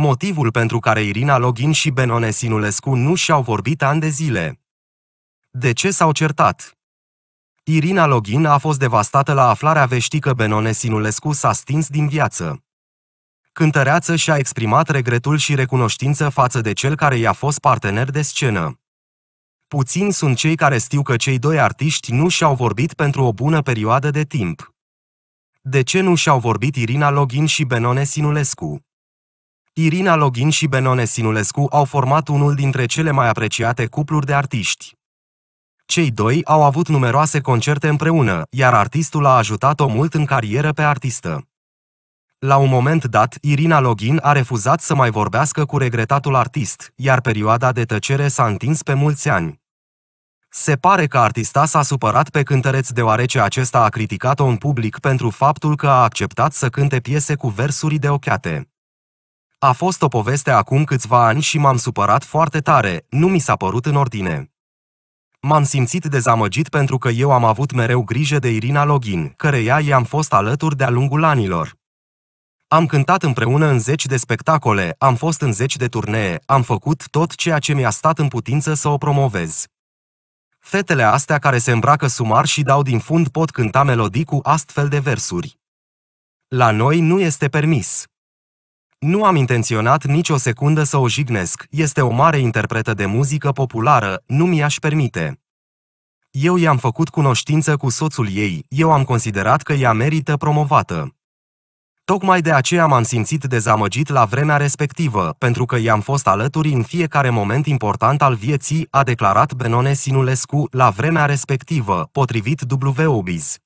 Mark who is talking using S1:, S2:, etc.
S1: motivul pentru care Irina Login și Benone Sinulescu nu și-au vorbit ani de zile. De ce s-au certat? Irina Login a fost devastată la aflarea veștii că Benone Sinulescu s-a stins din viață. Cântăreață și-a exprimat regretul și recunoștință față de cel care i-a fost partener de scenă. Puțini sunt cei care știu că cei doi artiști nu și-au vorbit pentru o bună perioadă de timp. De ce nu și-au vorbit Irina Login și Benone Sinulescu? Irina Loghin și Benone Sinulescu au format unul dintre cele mai apreciate cupluri de artiști. Cei doi au avut numeroase concerte împreună, iar artistul a ajutat-o mult în carieră pe artistă. La un moment dat, Irina Loghin a refuzat să mai vorbească cu regretatul artist, iar perioada de tăcere s-a întins pe mulți ani. Se pare că artista s-a supărat pe cântăreț deoarece acesta a criticat-o în public pentru faptul că a acceptat să cânte piese cu versuri de ochiate. A fost o poveste acum câțiva ani și m-am supărat foarte tare, nu mi s-a părut în ordine. M-am simțit dezamăgit pentru că eu am avut mereu grijă de Irina Login, căreia i-am fost alături de-a lungul anilor. Am cântat împreună în zeci de spectacole, am fost în zeci de turnee, am făcut tot ceea ce mi-a stat în putință să o promovez. Fetele astea care se îmbracă sumar și dau din fund pot cânta melodii cu astfel de versuri. La noi nu este permis. Nu am intenționat nicio secundă să o jignesc, este o mare interpretă de muzică populară, nu mi-aș permite. Eu i-am făcut cunoștință cu soțul ei, eu am considerat că ea merită promovată. Tocmai de aceea m-am simțit dezamăgit la vremea respectivă, pentru că i-am fost alături în fiecare moment important al vieții, a declarat Benone Sinulescu la vremea respectivă, potrivit WBIZ.